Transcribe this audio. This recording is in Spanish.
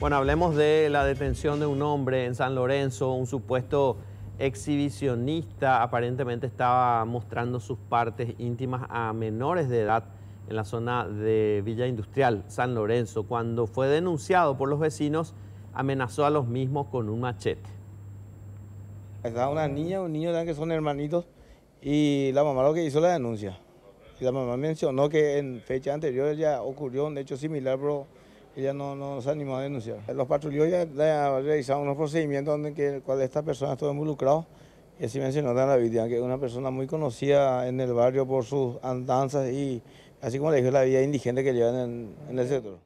Bueno, hablemos de la detención de un hombre en San Lorenzo, un supuesto exhibicionista, aparentemente estaba mostrando sus partes íntimas a menores de edad en la zona de Villa Industrial, San Lorenzo. Cuando fue denunciado por los vecinos, amenazó a los mismos con un machete. Estaba una niña, un niño que son hermanitos, y la mamá lo que hizo la denuncia. Y la mamá mencionó que en fecha anterior ya ocurrió un hecho similar, pero ella no, se animó a denunciar. Los patrulleros ya, realizaron unos procedimientos donde en los cual esta persona estuvo involucrada. Y así mencionó la vida, que es una persona muy conocida en el barrio por sus andanzas y así como le dijo, la vida indigente que llevan en, el centro